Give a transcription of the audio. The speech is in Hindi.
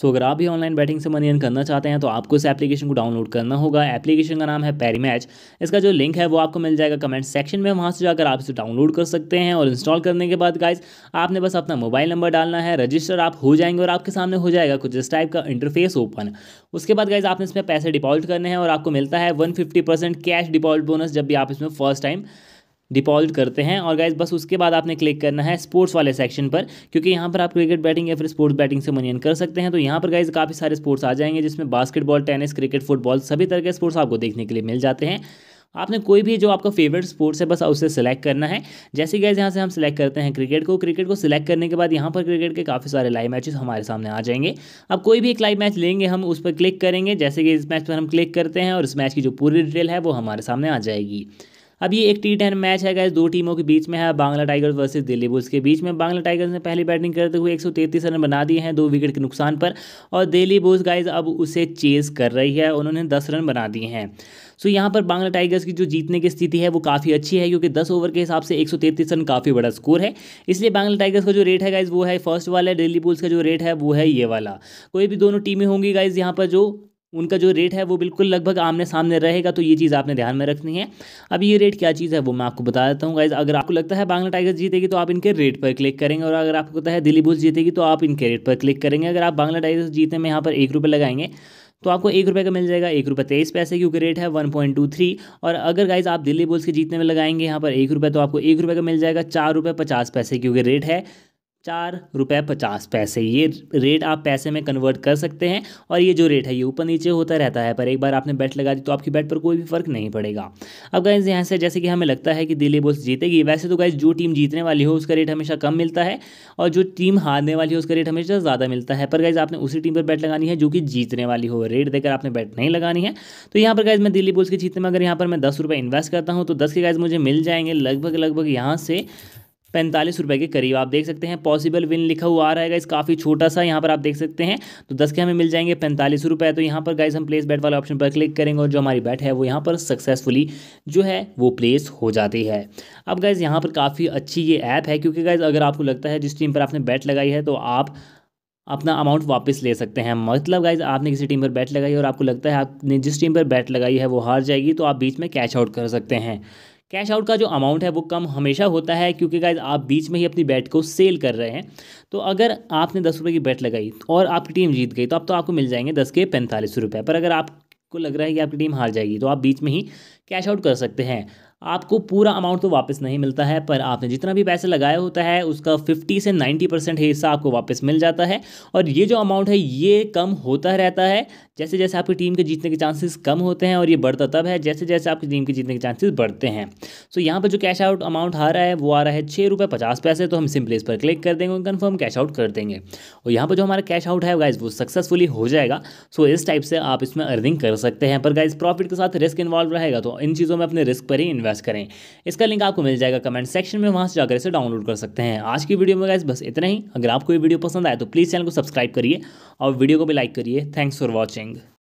सो अगर आप भी ऑनलाइन बैटिंग से मनी अर्न करना चाहते हैं तो आपको इस एप्लीकेशन को डाउनलोड करना होगा एप्लीकेशन का नाम है पैरीमैच मैच इसका जो लिंक है वो आपको मिल जाएगा कमेंट सेक्शन में वहाँ से जाकर आप इसे डाउनलोड कर सकते हैं और इंस्टॉल करने के बाद गाइज आपने बस अपना मोबाइल नंबर डालना है रजिस्टर आप हो जाएंगे और आपके सामने हो जाएगा कुछ इस टाइप का इंटरफेस ओपन उसके बाद गाइज आपने इसमें पैसे डिपॉजिट करने हैं और आपको मिलता है वन कैश डिपॉजिट बोनस जब भी आप इसमें फर्स्ट टाइम डिपॉजिट करते हैं और गाइज बस उसके बाद आपने क्लिक करना है स्पोर्ट्स वाले सेक्शन पर क्योंकि यहाँ पर आप क्रिकेट बैटिंग या फिर स्पोर्ट्स बैटिंग से मनियन कर सकते हैं तो यहाँ पर गाइज काफ़ी सारे स्पोर्ट्स आ जाएंगे जिसमें बास्केटबॉल टेनिस क्रिकेट फुटबॉल सभी तरह के स्पोर्ट्स आपको देखने के लिए मिल जाते हैं आपने कोई भी जो आपका फेवरेट स्पोर्ट्स है बस उसे सिलेक्ट करना है जैसे गैस यहाँ से हम सिलेक्ट करते हैं क्रिकेट को क्रिकेट को सिलेक्ट करने के बाद यहाँ पर क्रिकेट के काफ़ी सारे लाइव मैचेस हमारे सामने आ जाएंगे अब कोई भी एक लाइव मैच लेंगे हम उस पर क्लिक करेंगे जैसे कि इस मैच पर हम क्लिक करते हैं और इस मैच की जो पूरी डिटेल है वो हमारे सामने आ जाएगी अब ये एक टी टेन मैच है दो टीमों के बीच में है Bangla tigers versus Delhi bulls के बीच में बांग्ला टाइगर्स ने पहली बैटिंग करते हुए एक रन बना दिए हैं दो विकेट के नुकसान पर और दिल्ली बुल्स गाइज अब उसे चेज कर रही है उन्होंने दस रन बना दिए हैं सो यहाँ पर बांग्ला टाइगर्स की जो जीतने की स्थिति है वो काफ़ी अच्छी है क्योंकि दस ओवर के हिसाब से एक रन काफ़ी बड़ा स्कोर है इसलिए बांग्ला टाइगर्स का जो रेट है गाइज वो है फर्स्ट वाला है दिल्ली बुल्स का जो रेट है वो है ये वाला कोई भी दोनों टीमें होंगी गाइज यहाँ पर जो उनका जो रेट है वो बिल्कुल लगभग आमने सामने रहेगा तो ये चीज़ आपने ध्यान में रखनी है अब ये रेट क्या चीज़ है वो मैं आपको बता देता हूँ गाइज अगर आपको लगता है बांग्ला टाइगर्स जीतेगी तो आप इनके रेट पर क्लिक करेंगे और अगर आपको लगता है दिल्ली बुल्स जीतेगी तो आप इनके रेट पर क्लिक करेंगे अगर आप बांग्ला टाइगर्स जीतने में यहाँ पर एक रुपये लगाएंगे तो आपको एक रुपये का मिल जाएगा एक रुपये तेईस पैसे क्योंकि रेट है वन पॉइंट टू थ्री और अगर गाइज आप दिल्ली बुल्स के जीतने में लगाएंगे यहाँ पर एक रुपये तो आपको एक रुपये का मिल जाएगा चार रुपये पचास पैसे क्योंकि रेट है चार रुपये पचास पैसे ये रेट आप पैसे में कन्वर्ट कर सकते हैं और ये जो रेट है ये ऊपर नीचे होता रहता है पर एक बार आपने बैट लगा दी तो आपकी बैट पर कोई भी फर्क नहीं पड़ेगा अब गाइज यहाँ से जैसे कि हमें लगता है कि दिल्ली बुल्स जीतेगी वैसे तो गाइज जो टीम जीतने वाली हो उसका रेट हमेशा कम मिलता है और जो टीम हारने वाली हो उसका रेट हमेशा ज़्यादा मिलता है पर गाइज आपने उसी टीम पर बैट लगानी है जो कि जीतने वाली हो रेट देकर आपने बैट नहीं लगानी है तो यहाँ पर गाइज मैं दिल्ली बुल्स के जीतने में अगर यहाँ पर मैं दस इन्वेस्ट करता हूँ तो दस के गाइज मुझे मिल जाएंगे लगभग लगभग यहाँ से पैंतालीस रुपये के करीब आप देख सकते हैं पॉसिबल विन लिखा हुआ आ रहा है गाइज काफ़ी छोटा सा यहाँ पर आप देख सकते हैं तो दस के हमें मिल जाएंगे पैंतालीस रुपए तो यहाँ पर गाइज हम प्लेस बैट वाले ऑप्शन पर क्लिक करेंगे और जो हमारी बैट है वो यहाँ पर सक्सेसफुली जो है वो प्लेस हो जाती है अब गाइज़ यहाँ पर काफ़ी अच्छी ये ऐप है क्योंकि गाइज़ अगर आपको लगता है जिस टीम पर आपने बैट लगाई है तो आप अपना अमाउंट वापस ले सकते हैं मतलब गाइज आपने किसी टीम पर बैट लगाई और आपको लगता है आपने जिस टीम पर बैट लगाई है वो हार जाएगी तो आप बीच में कैच आउट कर सकते हैं कैश आउट का जो अमाउंट है वो कम हमेशा होता है क्योंकि गाइज आप बीच में ही अपनी बैट को सेल कर रहे हैं तो अगर आपने दस रुपये की बैट लगाई और आपकी टीम जीत गई तो अब तो आपको मिल जाएंगे दस के पैंतालीस रुपये पर अगर आपको लग रहा है कि आपकी टीम हार जाएगी तो आप बीच में ही कैश आउट कर सकते हैं आपको पूरा अमाउंट तो वापस नहीं मिलता है पर आपने जितना भी पैसे लगाया होता है उसका 50 से 90 परसेंट हिस्सा आपको वापस मिल जाता है और ये जो अमाउंट है ये कम होता रहता है जैसे जैसे आपकी टीम के जीतने के चांसेस कम होते हैं और ये बढ़ता तब है जैसे जैसे आपकी टीम के जीतने के चांसेस बढ़ते हैं सो यहाँ पर जो कैश आउट अमाउंट आ रहा है वो आ रहा है छः रुपये पचास पैसे तो हम सिम्पली इस पर क्लिक कर देंगे कन्फर्म कैश आउट कर देंगे और यहाँ पर जो हमारा कैश आउट है गाइज वो सक्सेसफुली हो जाएगा सो इस टाइप से आप इसमें अर्निंग कर सकते हैं पर गाइज प्रॉफिट के साथ रिस्क इन्वॉल्व रहेगा तो इन चीज़ों में अपने रिस्क पर ही इन्वेस्ट प्रेस करें इसका लिंक आपको मिल जाएगा कमेंट सेक्शन में वहाँ से जाकर इसे डाउनलोड कर सकते हैं आज की वीडियो में गैस बस इतना ही अगर आपको ये वीडियो पसंद आए तो प्लीज़ चैनल को सब्सक्राइब करिए और वीडियो को भी लाइक करिए थैंक्स फॉर वॉचिंग